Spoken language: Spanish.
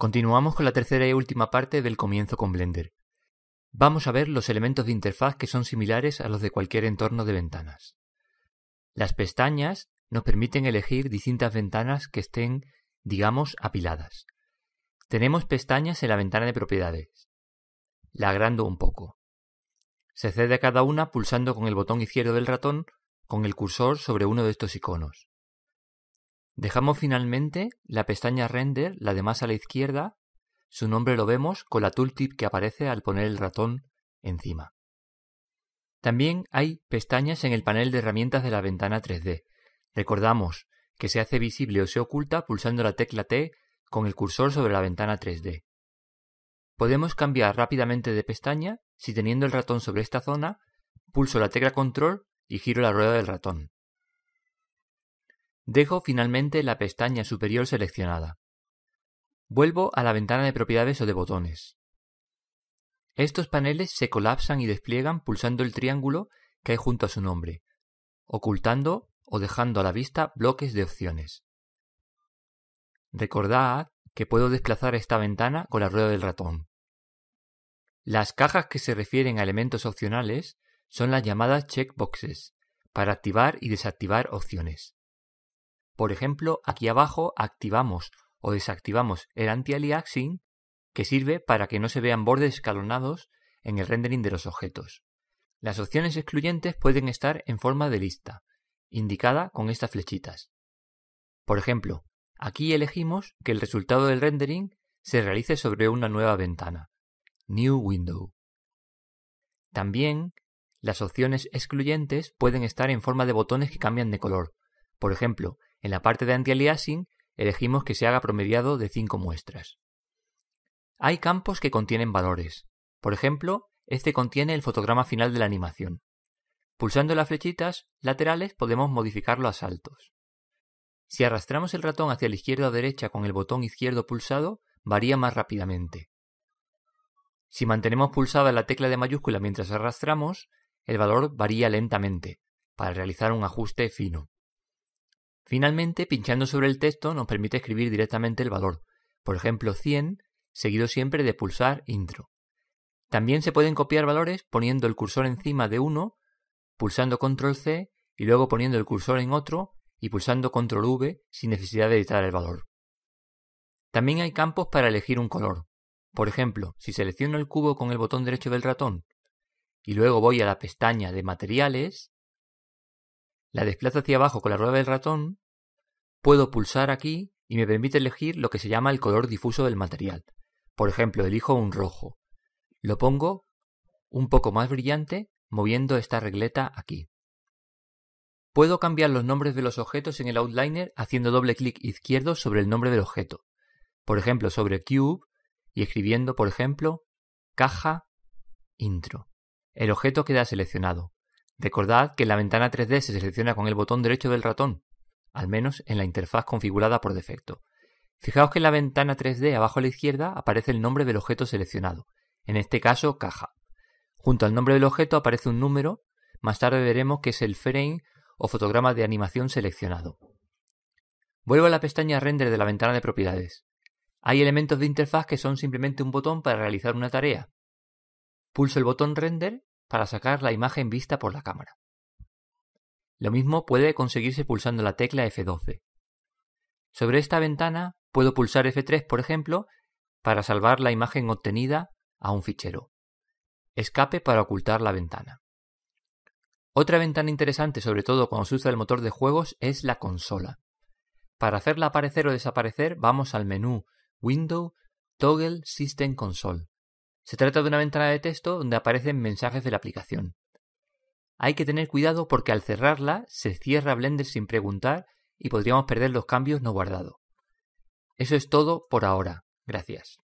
Continuamos con la tercera y última parte del comienzo con Blender. Vamos a ver los elementos de interfaz que son similares a los de cualquier entorno de ventanas. Las pestañas nos permiten elegir distintas ventanas que estén, digamos, apiladas. Tenemos pestañas en la ventana de propiedades. La agrando un poco. Se cede a cada una pulsando con el botón izquierdo del ratón con el cursor sobre uno de estos iconos. Dejamos finalmente la pestaña Render, la de más a la izquierda. Su nombre lo vemos con la tooltip que aparece al poner el ratón encima. También hay pestañas en el panel de herramientas de la ventana 3D. Recordamos que se hace visible o se oculta pulsando la tecla T con el cursor sobre la ventana 3D. Podemos cambiar rápidamente de pestaña si teniendo el ratón sobre esta zona, pulso la tecla control y giro la rueda del ratón. Dejo finalmente la pestaña superior seleccionada. Vuelvo a la ventana de propiedades o de botones. Estos paneles se colapsan y despliegan pulsando el triángulo que hay junto a su nombre, ocultando o dejando a la vista bloques de opciones. Recordad que puedo desplazar esta ventana con la rueda del ratón. Las cajas que se refieren a elementos opcionales son las llamadas checkboxes, para activar y desactivar opciones. Por ejemplo, aquí abajo activamos o desactivamos el anti-aliasing que sirve para que no se vean bordes escalonados en el rendering de los objetos. Las opciones excluyentes pueden estar en forma de lista, indicada con estas flechitas. Por ejemplo, aquí elegimos que el resultado del rendering se realice sobre una nueva ventana, New Window. También, las opciones excluyentes pueden estar en forma de botones que cambian de color. Por ejemplo, en la parte de anti-aliasing elegimos que se haga promediado de 5 muestras. Hay campos que contienen valores. Por ejemplo, este contiene el fotograma final de la animación. Pulsando las flechitas laterales podemos modificarlo a saltos. Si arrastramos el ratón hacia la izquierda o derecha con el botón izquierdo pulsado, varía más rápidamente. Si mantenemos pulsada la tecla de mayúscula mientras arrastramos, el valor varía lentamente, para realizar un ajuste fino. Finalmente, pinchando sobre el texto nos permite escribir directamente el valor, por ejemplo 100, seguido siempre de pulsar intro. También se pueden copiar valores poniendo el cursor encima de uno, pulsando control C y luego poniendo el cursor en otro y pulsando control V sin necesidad de editar el valor. También hay campos para elegir un color. Por ejemplo, si selecciono el cubo con el botón derecho del ratón y luego voy a la pestaña de materiales, la desplazo hacia abajo con la rueda del ratón, puedo pulsar aquí y me permite elegir lo que se llama el color difuso del material. Por ejemplo, elijo un rojo. Lo pongo un poco más brillante moviendo esta regleta aquí. Puedo cambiar los nombres de los objetos en el outliner haciendo doble clic izquierdo sobre el nombre del objeto. Por ejemplo, sobre cube y escribiendo, por ejemplo, caja intro. El objeto queda seleccionado. Recordad que la ventana 3D se selecciona con el botón derecho del ratón, al menos en la interfaz configurada por defecto. Fijaos que en la ventana 3D abajo a la izquierda aparece el nombre del objeto seleccionado, en este caso caja. Junto al nombre del objeto aparece un número, más tarde veremos que es el frame o fotograma de animación seleccionado. Vuelvo a la pestaña render de la ventana de propiedades. Hay elementos de interfaz que son simplemente un botón para realizar una tarea. Pulso el botón render para sacar la imagen vista por la cámara. Lo mismo puede conseguirse pulsando la tecla F12. Sobre esta ventana puedo pulsar F3, por ejemplo, para salvar la imagen obtenida a un fichero. Escape para ocultar la ventana. Otra ventana interesante, sobre todo cuando se usa el motor de juegos, es la consola. Para hacerla aparecer o desaparecer, vamos al menú Window Toggle System Console. Se trata de una ventana de texto donde aparecen mensajes de la aplicación. Hay que tener cuidado porque al cerrarla se cierra Blender sin preguntar y podríamos perder los cambios no guardados. Eso es todo por ahora. Gracias.